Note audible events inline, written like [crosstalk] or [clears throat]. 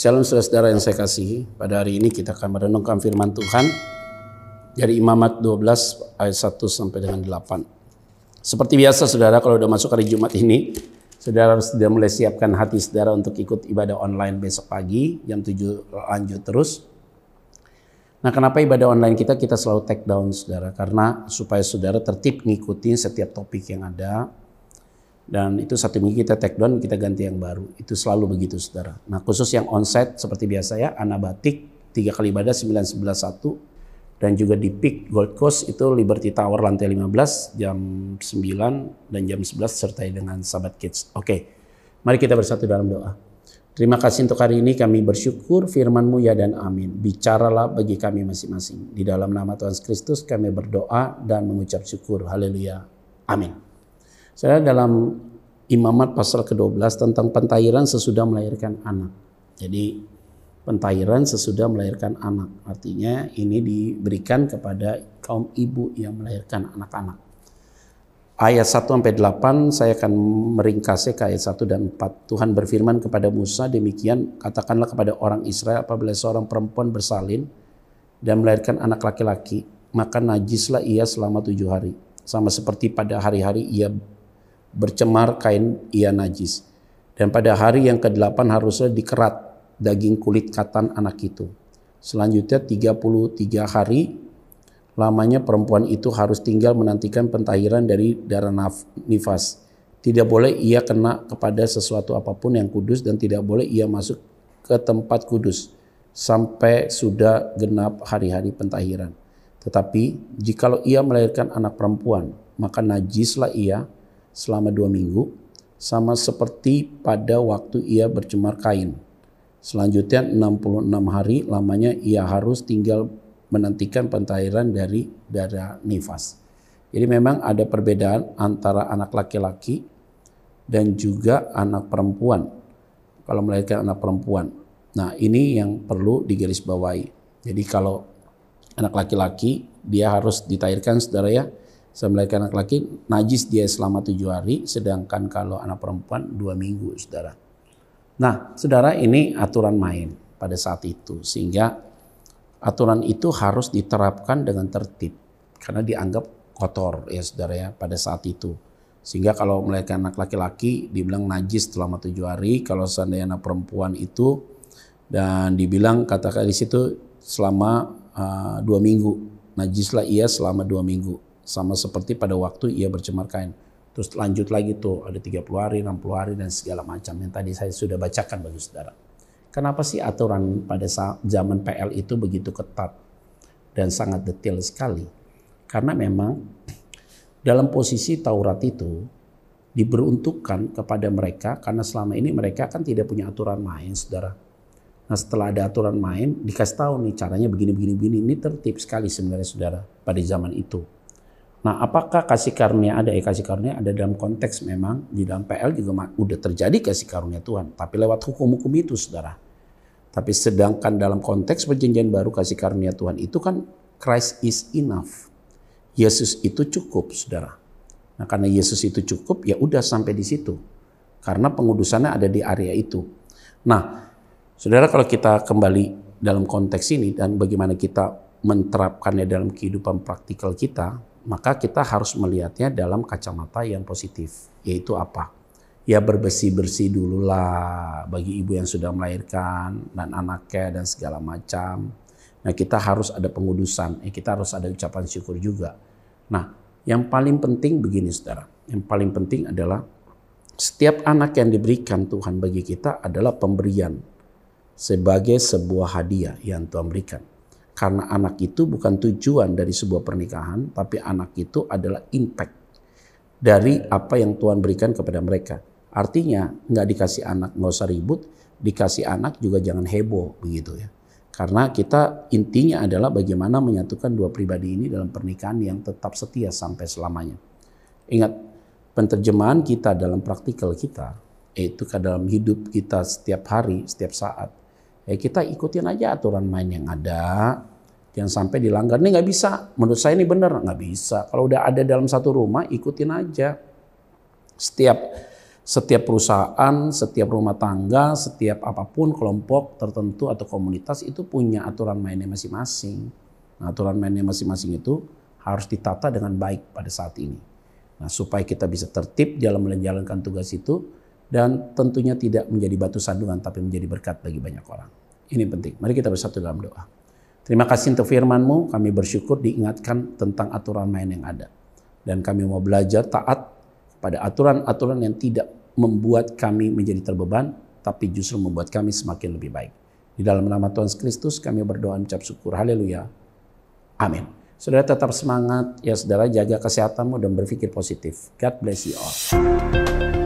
Shalom saudara-saudara yang saya kasihi. Pada hari ini kita akan merenungkan firman Tuhan dari Imamat 12 ayat 1 sampai dengan 8. Seperti biasa saudara kalau sudah masuk hari Jumat ini, saudara harus sudah mulai siapkan hati saudara untuk ikut ibadah online besok pagi jam 7 lanjut terus. Nah kenapa ibadah online kita kita selalu take down saudara karena supaya saudara tertib ngikutin setiap topik yang ada dan itu satu minggu kita take down kita ganti yang baru itu selalu begitu saudara nah khusus yang onset seperti biasa ya anabatik tiga kali ibadah 911 dan juga di peak Gold Coast itu Liberty Tower lantai 15 jam 9 dan jam 11 serta dengan Sabat Kids. Oke, okay. mari kita bersatu dalam doa. Terima kasih untuk hari ini kami bersyukur firmanmu ya dan amin. Bicaralah bagi kami masing-masing. Di dalam nama Tuhan Kristus kami berdoa dan mengucap syukur. Haleluya. Amin. Saudara dalam Imamat pasal ke-12 tentang pentairan sesudah melahirkan anak. Jadi pentairan sesudah melahirkan anak. Artinya ini diberikan kepada kaum ibu yang melahirkan anak-anak. Ayat 1 8 saya akan meringkasnya ke ayat 1 dan 4. Tuhan berfirman kepada Musa demikian, katakanlah kepada orang Israel apabila seorang perempuan bersalin dan melahirkan anak laki-laki, maka najislah ia selama tujuh hari. Sama seperti pada hari-hari ia bercemar kain ia najis. Dan pada hari yang ke-8 haruslah dikerat daging kulit katan anak itu. Selanjutnya 33 hari lamanya perempuan itu harus tinggal menantikan pentahiran dari darah nifas. Tidak boleh ia kena kepada sesuatu apapun yang kudus dan tidak boleh ia masuk ke tempat kudus sampai sudah genap hari-hari pentahiran. Tetapi jikalau ia melahirkan anak perempuan, maka najislah ia selama dua minggu, sama seperti pada waktu ia bercemar kain. Selanjutnya 66 hari lamanya ia harus tinggal menantikan pentahiran dari darah nifas. Jadi memang ada perbedaan antara anak laki-laki dan juga anak perempuan. Kalau melahirkan anak perempuan. Nah ini yang perlu digarisbawahi. Jadi kalau anak laki-laki dia harus ditahirkan saudara ya melahirkan anak laki najis dia selama tujuh hari, sedangkan kalau anak perempuan dua minggu, saudara. Nah, saudara ini aturan main pada saat itu, sehingga aturan itu harus diterapkan dengan tertib karena dianggap kotor ya saudara ya pada saat itu. Sehingga kalau melahirkan anak laki-laki dibilang najis selama tujuh hari, kalau seandainya anak perempuan itu dan dibilang katakan di situ selama uh, dua minggu najislah ia selama dua minggu sama seperti pada waktu ia bercemar kain. Terus lanjut lagi tuh ada 30 hari, 60 hari dan segala macam yang tadi saya sudah bacakan bagi saudara. Kenapa sih aturan pada zaman PL itu begitu ketat dan sangat detail sekali? Karena memang [clears throat] dalam posisi Taurat itu diberuntukkan kepada mereka karena selama ini mereka kan tidak punya aturan main, saudara. Nah setelah ada aturan main, dikasih tahu nih caranya begini-begini-begini. Ini tertib sekali sebenarnya saudara pada zaman itu. Nah, apakah kasih karunia ada? Ya, kasih karunia ada dalam konteks memang di dalam PL juga udah terjadi kasih karunia Tuhan, tapi lewat hukum-hukum itu, saudara. Tapi sedangkan dalam konteks perjanjian baru kasih karunia Tuhan itu kan Christ is enough. Yesus itu cukup, saudara. Nah, karena Yesus itu cukup, ya udah sampai di situ. Karena pengudusannya ada di area itu. Nah, saudara kalau kita kembali dalam konteks ini dan bagaimana kita menerapkannya dalam kehidupan praktikal kita, maka kita harus melihatnya dalam kacamata yang positif, yaitu apa? Ya berbersih-bersih dululah bagi ibu yang sudah melahirkan dan anaknya dan segala macam. Nah kita harus ada pengudusan, eh, kita harus ada ucapan syukur juga. Nah yang paling penting begini saudara, yang paling penting adalah setiap anak yang diberikan Tuhan bagi kita adalah pemberian sebagai sebuah hadiah yang Tuhan berikan. Karena anak itu bukan tujuan dari sebuah pernikahan, tapi anak itu adalah impact dari apa yang Tuhan berikan kepada mereka. Artinya nggak dikasih anak nggak usah ribut, dikasih anak juga jangan heboh begitu ya. Karena kita intinya adalah bagaimana menyatukan dua pribadi ini dalam pernikahan yang tetap setia sampai selamanya. Ingat, penterjemahan kita dalam praktikal kita, yaitu ke dalam hidup kita setiap hari, setiap saat, ya kita ikutin aja aturan main yang ada, Jangan sampai dilanggar. Ini nggak bisa. Menurut saya ini benar. Nggak bisa. Kalau udah ada dalam satu rumah, ikutin aja. Setiap setiap perusahaan, setiap rumah tangga, setiap apapun kelompok tertentu atau komunitas itu punya aturan mainnya masing-masing. Nah, aturan mainnya masing-masing itu harus ditata dengan baik pada saat ini. Nah, supaya kita bisa tertib dalam menjalankan tugas itu dan tentunya tidak menjadi batu sandungan tapi menjadi berkat bagi banyak orang. Ini penting. Mari kita bersatu dalam doa. Terima kasih untuk firman-Mu, kami bersyukur diingatkan tentang aturan main yang ada. Dan kami mau belajar taat pada aturan-aturan yang tidak membuat kami menjadi terbeban, tapi justru membuat kami semakin lebih baik. Di dalam nama Tuhan Kristus kami berdoa ucap syukur. Haleluya. Amin. Saudara tetap semangat, ya saudara jaga kesehatanmu dan berpikir positif. God bless you all.